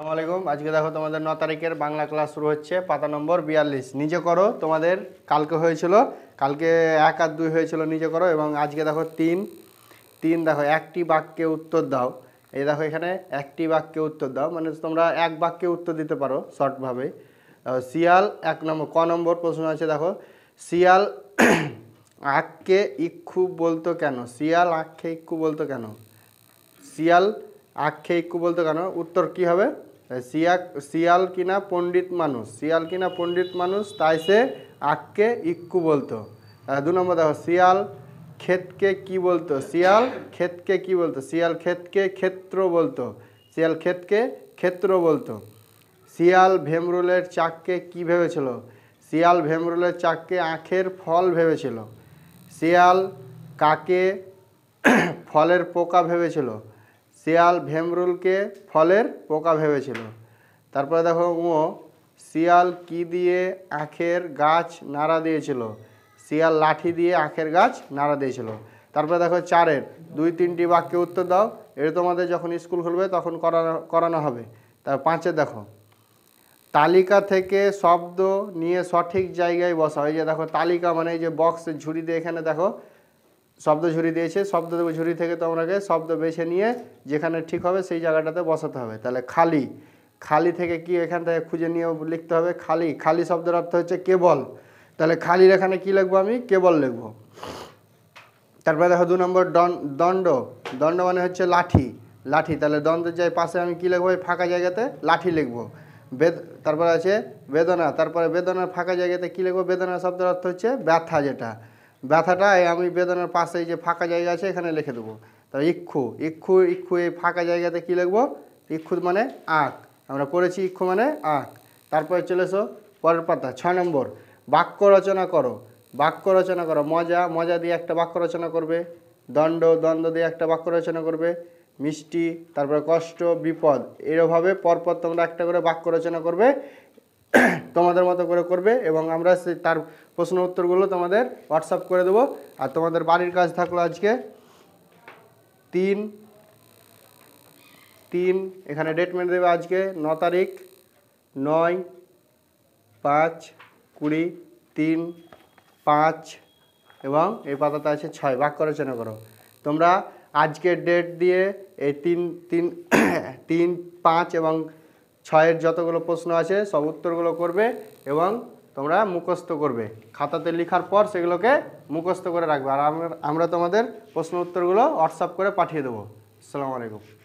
আসসালামাইকুম আজকে দেখো তোমাদের ন তারিখের বাংলা ক্লাস শুরু হচ্ছে পাতা নম্বর বিয়াল্লিশ নিজে করো তোমাদের কালকে হয়েছিল কালকে এক আর দুই হয়েছিল নিজে করো এবং আজকে দেখো তিন তিন দেখো একটি বাক্যে উত্তর দাও এই দেখো এখানে একটি বাক্যে উত্তর দাও মানে তোমরা এক বাক্যে উত্তর দিতে পারো শর্টভাবে শিয়াল এক নম্বর ক নম্বর প্রশ্ন আছে দেখো শিয়াল আঁককে ইক্ষু বলতো কেন শিয়াল আঁককে ইক্ষু বলতো কেন শিয়াল আক্ষে ইক্ষু বলতো কেন উত্তর কী হবে সিয়াক শিয়াল কিনা পণ্ডিত মানুষ শিয়াল কিনা পণ্ডিত মানুষ তাই সে আককে ইক্কু বলতো দু নম্বর দেখো শিয়াল ক্ষেতকে কি বলতো শিয়াল ক্ষেতকে কি বলতো শিয়াল ক্ষেতকে ক্ষেত্র বলতো শিয়াল ক্ষেতকে ক্ষেত্র বলতো শিয়াল ভেমরুলের চাককে কি ভেবেছিল শিয়াল ভেমরুলের চাককে আখের ফল ভেবেছিল শিয়াল কাকে ফলের পোকা ভেবেছিল শিয়াল ভেমরুলকে ফলের পোকা ভেবেছিল তারপরে দেখো ও শিয়াল কি দিয়ে আখের গাছ নাড়া দিয়েছিল শিয়াল লাঠি দিয়ে আখের গাছ নাড়া দিয়েছিল তারপরে দেখো চারের দুই তিনটি বাক্যে উত্তর দাও এটা তোমাদের যখন স্কুল খুলবে তখন করানো করানো হবে তার পাঁচে দেখো তালিকা থেকে শব্দ নিয়ে সঠিক জায়গায় বসা এই যে দেখো তালিকা মানে এই যে বক্সের দিয়ে এখানে দেখো শব্দ ঝুড়ি দিয়েছে শব্দ ঝুড়ি থেকে তোমরাকে শব্দ বেছে নিয়ে যেখানে ঠিক হবে সেই জায়গাটাতে বসাতে হবে তাহলে খালি খালি থেকে কি এখান থেকে খুঁজে নিয়ে লিখতে হবে খালি খালি শব্দের অর্থ হচ্ছে কেবল তাহলে খালির এখানে কি লিখবো আমি কেবল লিখব তারপরে দেখো দু নম্বর দণ্ড দণ্ড মানে হচ্ছে লাঠি লাঠি তাহলে দণ্ডের যাই পাশে আমি কী লিখবো এই ফাঁকা জায়গাতে লাঠি লিখবো বেদ তারপরে আছে বেদনা তারপরে বেদনার ফাঁকা জায়গাতে কী লিখবো বেদনা শব্দের অর্থ হচ্ছে ব্যথা যেটা ব্যথাটায় আমি বেদনার পাশে যে ফাঁকা জায়গা আছে এখানে লিখে দেবো তাহলে ইক্ষু ইক্ষু ইক্ষু এই ফাঁকা জায়গাতে কী লিখবো ইক্ষু মানে আঁক আমরা পড়েছি ইক্ষু মানে আঁক তারপরে চলে এসো পরের পাতা ছয় নম্বর বাক্য রচনা করো বাক্য রচনা করো মজা মজা দিয়ে একটা বাক্য রচনা করবে দণ্ড দ্বন্দ্ব দিয়ে একটা বাক্য রচনা করবে মিষ্টি তারপরে কষ্ট বিপদ এরভাবে পরপর তোমরা একটা করে বাক্য রচনা করবে তোমাদের মতো করে করবে এবং আমরা তার প্রশ্ন উত্তরগুলো তোমাদের হোয়াটসঅ্যাপ করে দেবো আর তোমাদের বাড়ির কাজ থাকলো আজকে তিন তিন এখানে ডেট মেনে দেবে আজকে ন তারিখ নয় পাঁচ কুড়ি তিন পাঁচ এবং এই পাতাতে আছে ছয় বাক্য করে চেনা করো তোমরা আজকের ডেট দিয়ে এই তিন তিন তিন পাঁচ এবং ছয়ের যতগুলো প্রশ্ন আছে সব উত্তরগুলো করবে এবং তোমরা মুখস্থ করবে খাতাতে লেখার পর সেগুলোকে মুখস্থ করে রাখবে আর আমরা তোমাদের প্রশ্ন উত্তরগুলো হোয়াটসঅ্যাপ করে পাঠিয়ে দেবো আসসালামু আলাইকুম